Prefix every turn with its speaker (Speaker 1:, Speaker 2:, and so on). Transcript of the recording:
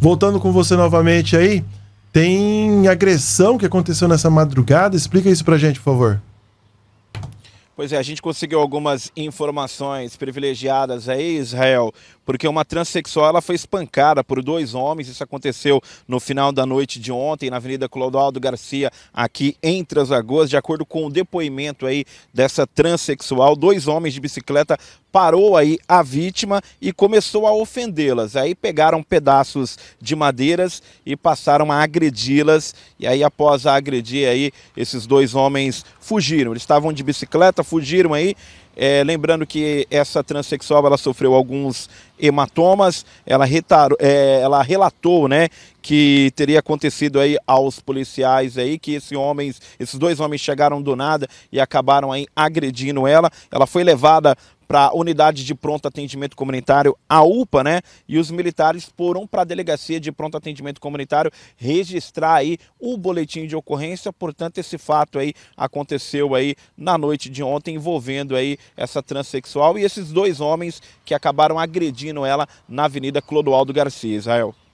Speaker 1: Voltando com você novamente aí, tem agressão que aconteceu nessa madrugada. Explica isso pra gente, por favor.
Speaker 2: Pois é, a gente conseguiu algumas informações privilegiadas aí, Israel porque uma transexual ela foi espancada por dois homens. Isso aconteceu no final da noite de ontem, na Avenida Clodoaldo Garcia, aqui em Transagoas. De acordo com o depoimento aí dessa transexual, dois homens de bicicleta parou aí a vítima e começou a ofendê-las. Aí pegaram pedaços de madeiras e passaram a agredi-las. E aí após a agredir aí, esses dois homens fugiram. Eles estavam de bicicleta, fugiram aí é, lembrando que essa transexual ela sofreu alguns hematomas, ela, retaro, é, ela relatou né, que teria acontecido aí aos policiais aí, que esse homens esses dois homens chegaram do nada e acabaram aí agredindo ela. Ela foi levada para a unidade de pronto atendimento comunitário, a UPA, né? E os militares foram para a delegacia de pronto atendimento comunitário registrar aí o boletim de ocorrência. Portanto, esse fato aí aconteceu aí na noite de ontem envolvendo aí essa transexual e esses dois homens que acabaram agredindo ela na Avenida Clodoaldo Garcia, Israel.